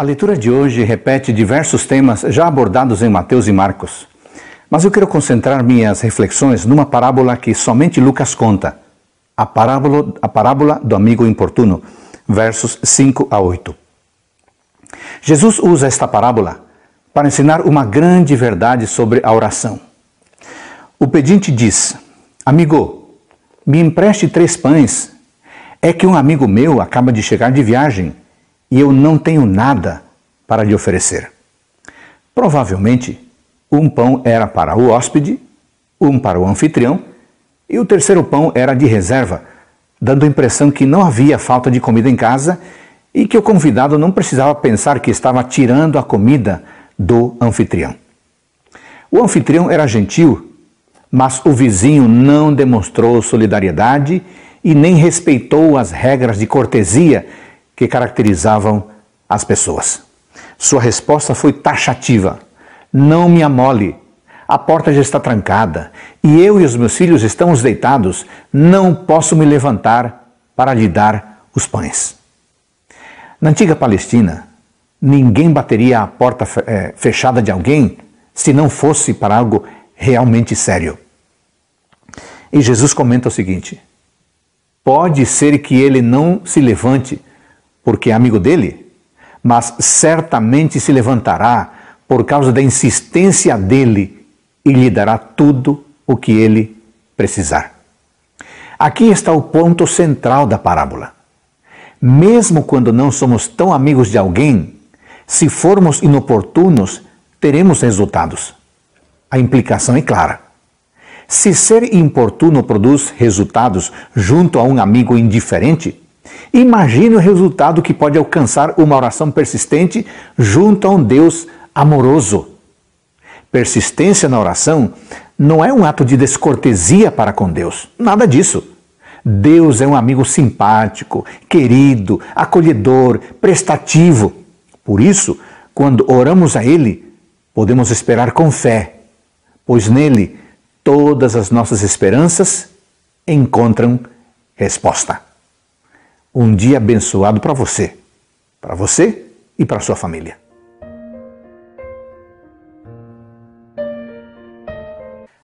A leitura de hoje repete diversos temas já abordados em Mateus e Marcos. Mas eu quero concentrar minhas reflexões numa parábola que somente Lucas conta, a parábola, a parábola do amigo importuno, versos 5 a 8. Jesus usa esta parábola para ensinar uma grande verdade sobre a oração. O pedinte diz: Amigo, me empreste três pães. É que um amigo meu acaba de chegar de viagem e eu não tenho nada para lhe oferecer. Provavelmente, um pão era para o hóspede, um para o anfitrião e o terceiro pão era de reserva, dando a impressão que não havia falta de comida em casa e que o convidado não precisava pensar que estava tirando a comida do anfitrião. O anfitrião era gentil, mas o vizinho não demonstrou solidariedade e nem respeitou as regras de cortesia que caracterizavam as pessoas. Sua resposta foi taxativa: Não me amole. A porta já está trancada e eu e os meus filhos estamos deitados. Não posso me levantar para lhe dar os pães. Na antiga Palestina, ninguém bateria a porta eh, fechada de alguém se não fosse para algo realmente sério. E Jesus comenta o seguinte: Pode ser que ele não se levante porque é amigo dele, mas certamente se levantará por causa da insistência dele e lhe dará tudo o que ele precisar. Aqui está o ponto central da parábola. Mesmo quando não somos tão amigos de alguém, se formos inoportunos, teremos resultados. A implicação é clara. Se ser importuno produz resultados junto a um amigo indiferente, Imagine o resultado que pode alcançar uma oração persistente junto a um Deus amoroso. Persistência na oração não é um ato de descortesia para com Deus, nada disso. Deus é um amigo simpático, querido, acolhedor, prestativo. Por isso, quando oramos a Ele, podemos esperar com fé, pois nele todas as nossas esperanças encontram resposta um dia abençoado para você, para você e para sua família.